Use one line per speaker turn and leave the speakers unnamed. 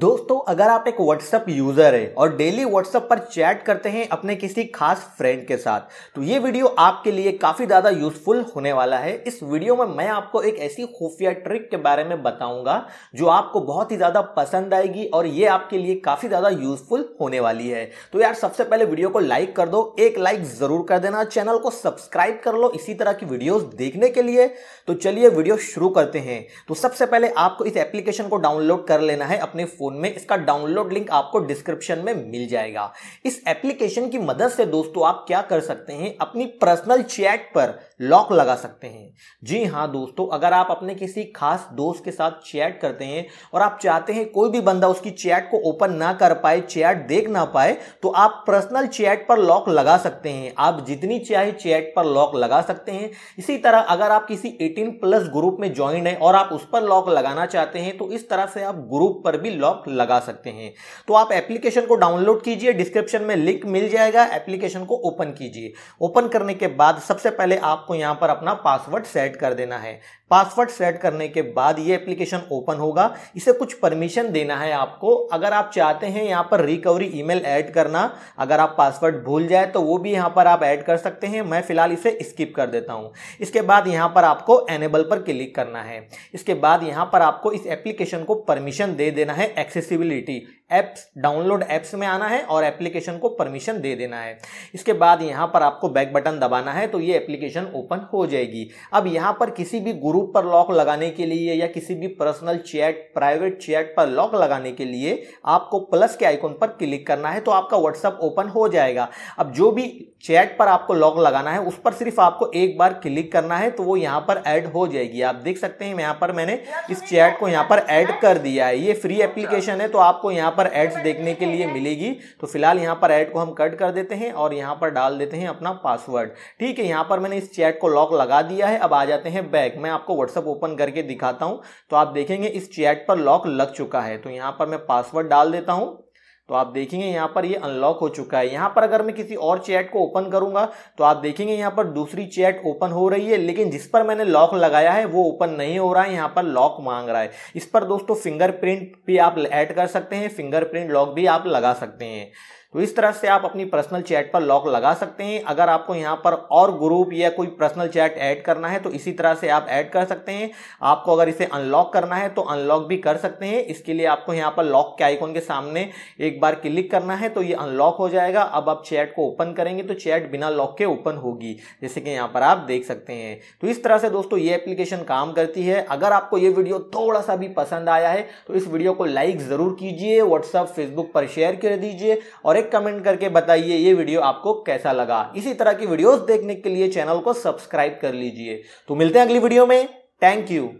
दोस्तों अगर आप एक व्हाट्सएप यूजर है और डेली व्हाट्सएप पर चैट करते हैं अपने किसी खास फ्रेंड के साथ तो ये वीडियो आपके लिए काफी ज्यादा यूजफुल होने वाला है इस वीडियो में मैं आपको एक ऐसी खुफिया ट्रिक के बारे में बताऊंगा जो आपको बहुत ही ज्यादा पसंद आएगी और ये आपके लिए काफी ज्यादा यूजफुल होने वाली है तो यार सबसे पहले वीडियो को लाइक कर दो एक लाइक जरूर कर देना चैनल को सब्सक्राइब कर लो इसी तरह की वीडियोज देखने के लिए तो चलिए वीडियो शुरू करते हैं तो सबसे पहले आपको इस एप्लीकेशन को डाउनलोड कर लेना है अपने फोन में इसका डाउनलोड लिंक आपको डिस्क्रिप्शन में मिल जाएगा इस एप्लीकेशन की मदद से दोस्तों आप क्या कर सकते हैं अपनी पर्सनल चैट पर लॉक लगा सकते हैं जी हाँ दोस्तों अगर आप अपने किसी खास दोस्त के साथ चैट करते हैं और आप चाहते हैं कोई भी बंदा उसकी चैट को ओपन ना कर पाए चैट देख ना पाए तो आप पर्सनल चैट पर लॉक लगा सकते हैं आप जितनी चाहे चैट पर लॉक लगा सकते हैं इसी तरह अगर आप किसी 18 प्लस ग्रुप में ज्वाइन है और आप उस पर लॉक लगाना चाहते हैं तो इस तरह से आप ग्रुप पर भी लॉक ब्लॉक लगा सकते हैं तो आप एप्लीकेशन को डाउनलोड कीजिए डिस्क्रिप्शन में लिंक मिल जाएगा एप्लीकेशन को ओपन कीजिए ओपन करने के बाद सबसे पहले आपको यहां पर अपना पासवर्ड सेट कर देना है पासवर्ड सेट करने के बाद ये एप्लीकेशन ओपन होगा इसे कुछ परमिशन देना है आपको अगर आप चाहते हैं यहाँ पर रिकवरी ईमेल ऐड करना अगर आप पासवर्ड भूल जाए तो वो भी यहाँ पर आप ऐड कर सकते हैं मैं फिलहाल इसे स्किप कर देता हूँ इसके बाद यहाँ पर आपको एनेबल पर क्लिक करना है इसके बाद यहाँ पर आपको इस एप्लीकेशन को परमिशन दे देना है accessibility एप्स डाउनलोड एप्स में आना है और एप्लीकेशन को परमिशन दे देना है इसके बाद यहाँ पर आपको बैक बटन दबाना है तो ये एप्लीकेशन ओपन हो जाएगी अब यहाँ पर किसी भी ग्रुप पर लॉक लगाने के लिए या किसी भी पर्सनल चैट प्राइवेट चैट पर लॉक लगाने के लिए आपको प्लस के आइकॉन पर क्लिक करना है तो आपका व्हाट्सअप ओपन हो जाएगा अब जो भी चैट पर आपको लॉक लगाना है उस पर सिर्फ आपको एक बार क्लिक करना है तो वो यहाँ पर ऐड हो जाएगी आप देख सकते हैं यहाँ पर मैंने इस चैट को यहाँ पर ऐड कर दिया है ये फ्री एप्लीकेशन है तो आपको यहाँ पर पर एड्स देखने के लिए मिलेगी तो फिलहाल यहाँ पर एड को हम कट कर देते हैं और यहाँ पर डाल देते हैं अपना पासवर्ड ठीक है यहाँ पर मैंने इस चैट को लॉक लगा दिया है अब आ जाते हैं बैक मैं आपको व्हाट्सअप ओपन करके दिखाता हूँ तो आप देखेंगे इस चैट पर लॉक लग चुका है तो यहाँ पर मैं पासवर्ड डाल देता हूँ तो आप देखेंगे यहाँ पर ये अनलॉक हो चुका है यहाँ पर अगर मैं किसी और चैट को ओपन करूंगा तो आप देखेंगे यहाँ पर दूसरी चैट ओपन हो रही है लेकिन जिस पर मैंने लॉक लगाया है वो ओपन नहीं हो रहा है यहाँ पर लॉक मांग रहा है इस पर दोस्तों फिंगरप्रिंट भी आप ऐड कर सकते हैं फिंगरप्रिंट लॉक भी आप लगा सकते हैं तो इस तरह से आप अपनी पर्सनल चैट पर लॉक लगा सकते हैं अगर आपको यहाँ पर और ग्रुप या कोई पर्सनल चैट ऐड करना है तो इसी तरह से आप ऐड कर सकते हैं आपको अगर इसे अनलॉक करना है तो अनलॉक भी कर सकते हैं इसके लिए आपको यहाँ पर लॉक के आइकॉन के सामने एक बार क्लिक करना है तो ये अनलॉक हो जाएगा अब आप चैट को ओपन करेंगे तो चैट बिना लॉक के ओपन होगी जैसे कि यहाँ पर आप देख सकते हैं तो इस तरह से दोस्तों ये एप्लीकेशन काम करती है अगर आपको ये वीडियो थोड़ा सा भी पसंद आया है तो इस वीडियो को लाइक ज़रूर कीजिए व्हाट्सअप फेसबुक पर शेयर कर दीजिए और एक कमेंट करके बताइए ये वीडियो आपको कैसा लगा इसी तरह की वीडियोस देखने के लिए चैनल को सब्सक्राइब कर लीजिए तो मिलते हैं अगली वीडियो में थैंक यू